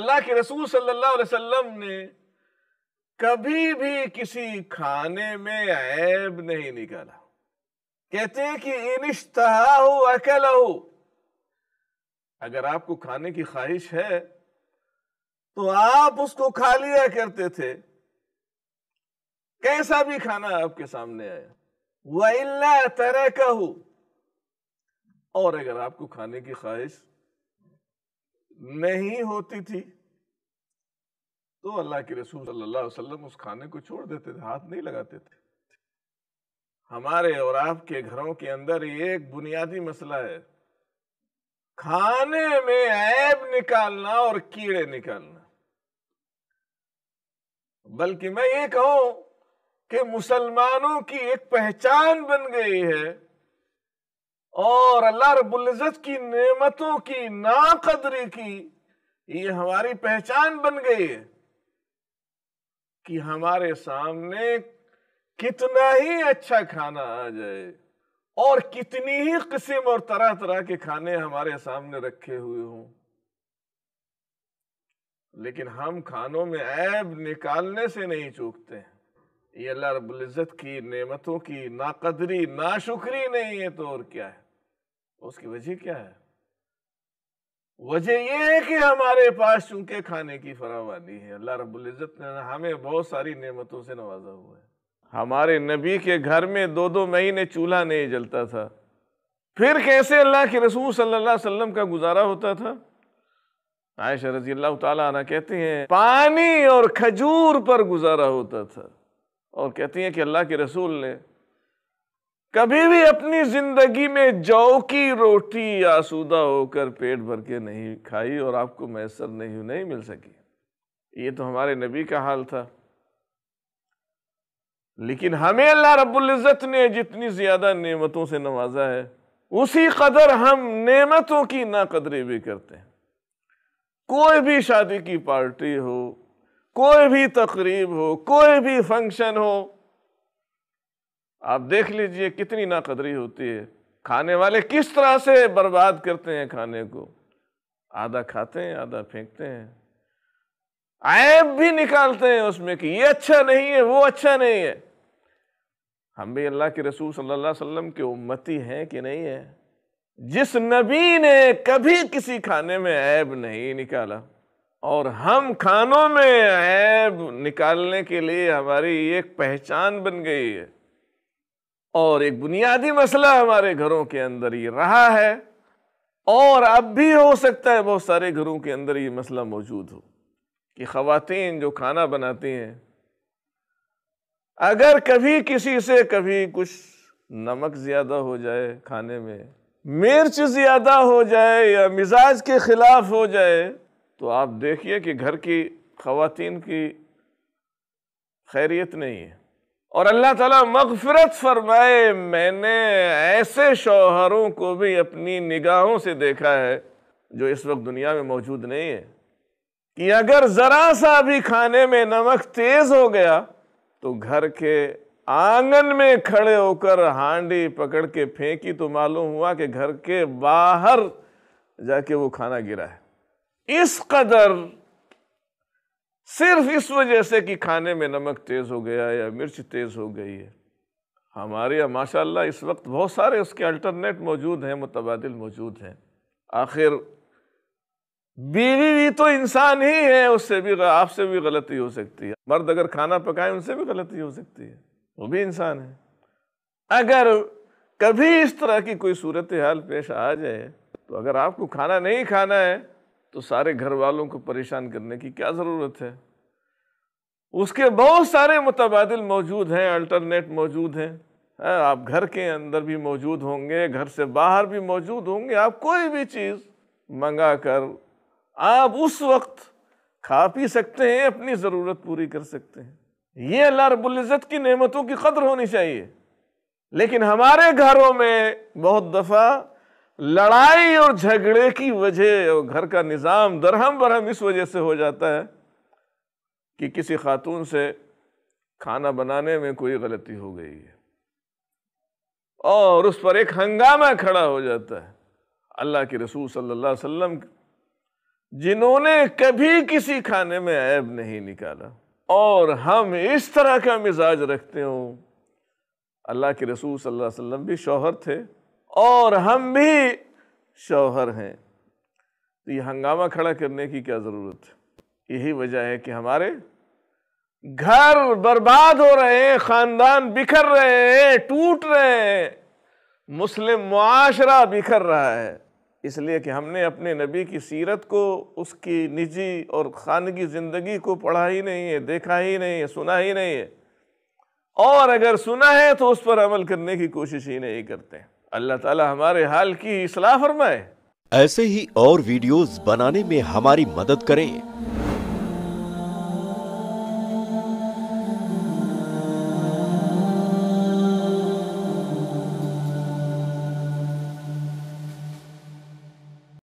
अल्लाह के रसूल सल्लल्लाहु अलैहि वसल्लम ने कभी भी किसी खाने में ऐब नहीं निकाला कहते हैं कि इनिश्तहा हो अकेला हो अगर आपको खाने की ख्वाहिश है तो आप उसको खा लिया करते थे कैसा भी खाना आपके सामने आया वह तरह का हो और अगर आपको खाने की ख्वाहिश नहीं होती थी तो अल्लाह के रसूल सल्लल्लाहु अलैहि वसल्लम उस खाने को छोड़ देते थे हाथ नहीं लगाते थे हमारे और आपके घरों के अंदर एक बुनियादी मसला है खाने में ऐब निकालना और कीड़े निकालना बल्कि मैं ये कहूं कि मुसलमानों की एक पहचान बन गई है और अल्लाह रबुल्जत की नेमतों की नाकदरी की ये हमारी पहचान बन गई है कि हमारे सामने कितना ही अच्छा खाना आ जाए और कितनी ही किस्म और तरह तरह के खाने हमारे सामने रखे हुए हों लेकिन हम खानों में ऐब निकालने से नहीं चूकते ये अल्लाह रबुल्ज़त की नेमतों की नाकदरी नाशुक्री नहीं है तो और क्या है उसकी वजह क्या है वजह यह है कि हमारे पास चूंकि खाने की फरावानी है अल्लाह रबुल्ज़त ने हमें बहुत सारी नेमतों से नवाजा हुआ है हमारे नबी के घर में दो दो महीने चूल्हा नहीं जलता था फिर कैसे अल्लाह के रसूल सल्लल्लाहु अलैहि वसल्लम का गुजारा होता था आयशा रजी अल्लाह तला कहते हैं पानी और खजूर पर गुजारा होता था और कहती हैं कि अल्लाह के रसूल ने कभी भी अपनी जिंदगी में जौ की रोटी आसूदा होकर पेट भर के नहीं खाई और आपको मैसर नहीं नहीं मिल सकी ये तो हमारे नबी का हाल था लेकिन हमें अल्लाह रब्ज़त ने जितनी ज़्यादा नेमतों से नवाजा है उसी कदर हम नेमतों की नाकदरी भी करते हैं कोई भी शादी की पार्टी हो कोई भी तकरीब हो कोई भी फंक्शन हो आप देख लीजिए कितनी नाकदरी होती है खाने वाले किस तरह से बर्बाद करते हैं खाने को आधा खाते हैं आधा फेंकते हैं ऐब भी निकालते हैं उसमें कि ये अच्छा नहीं है वो अच्छा नहीं है हम भी अल्लाह के रसूल सल्लल्लाहु अलैहि वसल्लम के उम्मती हैं कि नहीं है जिस नबी ने कभी किसी खाने में ऐब नहीं निकाला और हम खानों में ऐब निकालने के लिए हमारी एक पहचान बन गई है और एक बुनियादी मसला हमारे घरों के अंदर ये रहा है और अब भी हो सकता है बहुत सारे घरों के अंदर ये मसला मौजूद हो कि ख़वातीन जो खाना बनाती हैं अगर कभी किसी से कभी कुछ नमक ज़्यादा हो जाए खाने में मिर्च ज़्यादा हो जाए या मिजाज के ख़िलाफ़ हो जाए तो आप देखिए कि घर की ख़वातीन की खैरियत नहीं है और अल्लाह ताला मगफरत फरमाए मैंने ऐसे शोहरों को भी अपनी निगाहों से देखा है जो इस वक्त दुनिया में मौजूद नहीं है कि अगर ज़रा सा भी खाने में नमक तेज़ हो गया तो घर के आंगन में खड़े होकर हांडी पकड़ के फेंकी तो मालूम हुआ कि घर के बाहर जाके वो खाना गिरा है इस कदर सिर्फ इस वजह से कि खाने में नमक तेज़ हो गया या मिर्च तेज़ हो गई है हमारे यहाँ माशाल्लाह इस वक्त बहुत सारे उसके अल्टरनेट मौजूद हैं मुतबाद मौजूद हैं आखिर बीवी भी तो इंसान ही है उससे भी आपसे भी गलती हो सकती है मर्द अगर खाना पकाए उनसे भी गलती हो सकती है वो भी इंसान है अगर कभी इस तरह की कोई सूरत हाल पेश आ जाए तो अगर आपको खाना नहीं खाना है तो सारे घर वालों को परेशान करने की क्या ज़रूरत है उसके बहुत सारे मुतबादल मौजूद हैं अल्टरनेट मौजूद हैं हाँ, आप घर के अंदर भी मौजूद होंगे घर से बाहर भी मौजूद होंगे आप कोई भी चीज़ मंगा कर आप उस वक्त खा पी सकते हैं अपनी ज़रूरत पूरी कर सकते हैं ये अल्लाह रबुल्ज़त की नेमतों की कदर होनी चाहिए लेकिन हमारे घरों में बहुत दफ़ा लड़ाई और झगड़े की वजह और घर का निज़ाम दरहम बरहम इस वजह से हो जाता है कि किसी खातून से खाना बनाने में कोई गलती हो गई है और उस पर एक हंगामा खड़ा हो जाता है अल्लाह के रसूल सल्लल्लाहु अलैहि वसल्लम जिन्होंने कभी किसी खाने में ऐब नहीं निकाला और हम इस तरह का मिजाज रखते हों अल्लाह के रसूल सल्लल्लाहु अलैहि वसल्लम भी शौहर थे और हम भी शौहर हैं तो ये हंगामा खड़ा करने की क्या ज़रूरत है यही वजह है कि हमारे घर बर्बाद हो रहे हैं ख़ानदान बिखर रहे हैं टूट रहे हैं मुस्लिम माशरा बिखर रहा है इसलिए कि हमने अपने नबी की सीरत को उसकी निजी और खानगी ज़िंदगी को पढ़ा ही नहीं है देखा ही नहीं है सुना ही नहीं है और अगर सुना है तो उस पर अमल करने की कोशिश ही नहीं करते हैं अल्लाह ताला हमारे हाल की इसलाह फरमाए ऐसे ही और वीडियोस बनाने में हमारी मदद करें